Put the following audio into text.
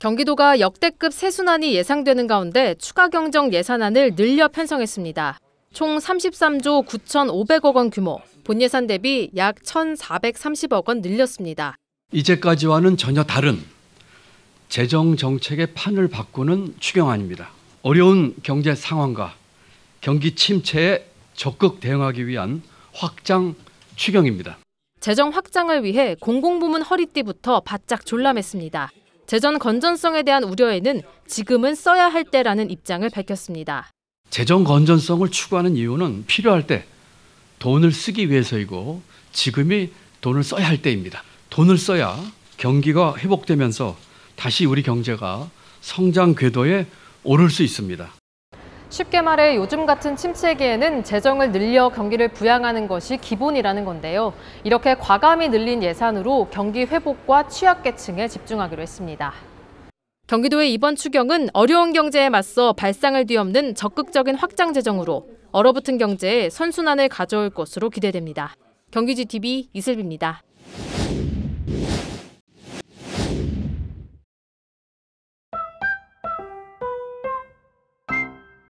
경기도가 역대급 세순환이 예상되는 가운데 추가 경정 예산안을 늘려 편성했습니다. 총 33조 9,500억 원 규모, 본 예산 대비 약 1,430억 원 늘렸습니다. 이제까지와는 전혀 다른 재정 정책의 판을 바꾸는 추경안입니다. 어려운 경제 상황과 경기 침체에 적극 대응하기 위한 확장 추경입니다. 재정 확장을 위해 공공부문 허리띠부터 바짝 졸라맸습니다. 재정 건전성에 대한 우려에는 지금은 써야 할 때라는 입장을 밝혔습니다. 재정 건전성을 추구하는 이유는 필요할 때 돈을 쓰기 위해서이고 지금이 돈을 써야 할 때입니다. 돈을 써야 경기가 회복되면서 다시 우리 경제가 성장 궤도에 오를 수 있습니다. 쉽게 말해 요즘 같은 침체기에는 재정을 늘려 경기를 부양하는 것이 기본이라는 건데요. 이렇게 과감히 늘린 예산으로 경기 회복과 취약계층에 집중하기로 했습니다. 경기도의 이번 추경은 어려운 경제에 맞서 발상을 뒤엎는 적극적인 확장 재정으로 얼어붙은 경제에 선순환을 가져올 것으로 기대됩니다. 경기지 TV 이슬비입니다.